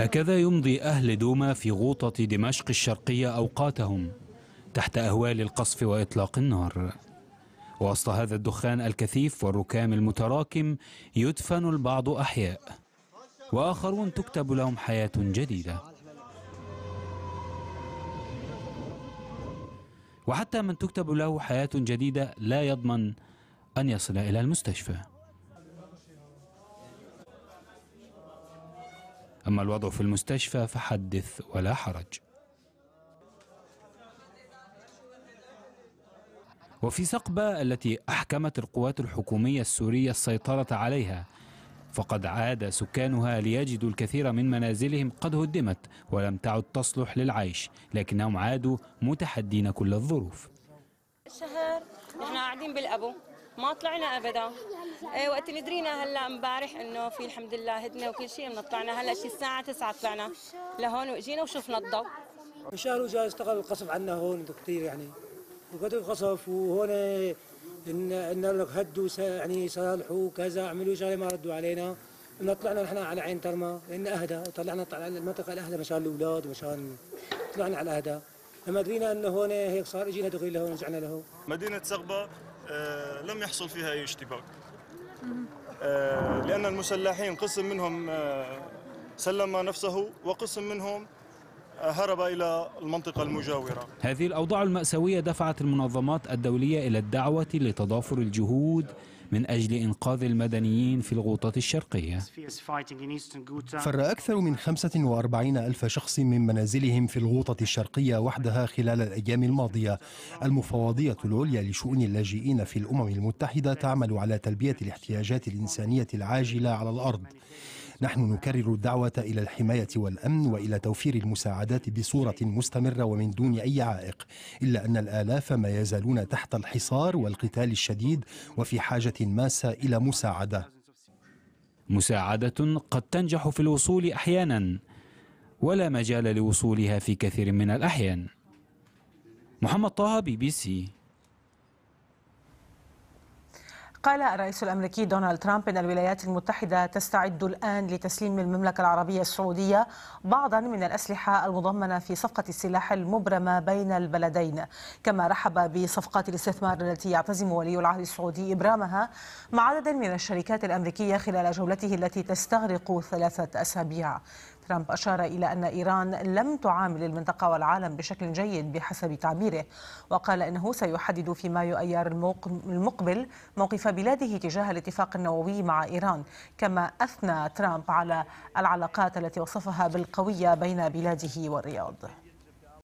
هكذا يمضي أهل دوما في غوطة دمشق الشرقية أوقاتهم تحت أهوال القصف وإطلاق النار وسط هذا الدخان الكثيف والركام المتراكم يدفن البعض أحياء وآخرون تكتب لهم حياة جديدة وحتى من تكتب له حياة جديدة لا يضمن أن يصل إلى المستشفى أما الوضع في المستشفى فحدث ولا حرج وفي سقبة التي أحكمت القوات الحكومية السورية السيطرة عليها فقد عاد سكانها ليجدوا الكثير من منازلهم قد هدمت ولم تعد تصلح للعيش لكنهم عادوا متحدين كل الظروف شهر احنا قاعدين بالابو ما طلعنا ابدا إيه وقت اللي درينا هلا امبارح انه في الحمد لله هدنه وكل شيء بدنا طلعنا هلا شي الساعه 9 طلعنا لهون واجينا وشفنا الضوء شهر وجاي اشتغل القصف عنا هون كثير يعني وقت القصف وهون ان ان لك هدوا يعني صالحوا كذا عملوا شغله ما ردوا علينا ان طلعنا نحن على عين ترما لان اهدى طلعنا على المنطقه الاهدى مشان الاولاد ومشان طلعنا على اهدى لما درينا انه هون هيك صار اجينا دغري لهون رجعنا لهون مدينه صغبه آه، لم يحصل فيها أي اشتباك آه، لأن المسلحين قسم منهم آه، سلم نفسه وقسم منهم هرب إلى المنطقة المجاورة هذه الأوضاع المأساوية دفعت المنظمات الدولية إلى الدعوة لتضافر الجهود من أجل إنقاذ المدنيين في الغوطة الشرقية فر أكثر من 45 ألف شخص من منازلهم في الغوطة الشرقية وحدها خلال الأيام الماضية المفوضية العليا لشؤون اللاجئين في الأمم المتحدة تعمل على تلبية الاحتياجات الإنسانية العاجلة على الأرض نحن نكرر الدعوة إلى الحماية والأمن وإلى توفير المساعدات بصورة مستمرة ومن دون أي عائق إلا أن الآلاف ما يزالون تحت الحصار والقتال الشديد وفي حاجة ماسة إلى مساعدة مساعدة قد تنجح في الوصول أحيانا ولا مجال لوصولها في كثير من الأحيان محمد طه بي بي سي قال الرئيس الامريكي دونالد ترامب ان الولايات المتحده تستعد الان لتسليم المملكه العربيه السعوديه بعضا من الاسلحه المضمنه في صفقه السلاح المبرمه بين البلدين، كما رحب بصفقات الاستثمار التي يعتزم ولي العهد السعودي ابرامها مع عدد من الشركات الامريكيه خلال جولته التي تستغرق ثلاثه اسابيع. ترامب أشار إلى أن إيران لم تعامل المنطقة والعالم بشكل جيد بحسب تعبيره وقال إنه سيحدد في مايو أيار المقبل موقف بلاده تجاه الاتفاق النووي مع إيران كما أثنى ترامب على العلاقات التي وصفها بالقوية بين بلاده والرياض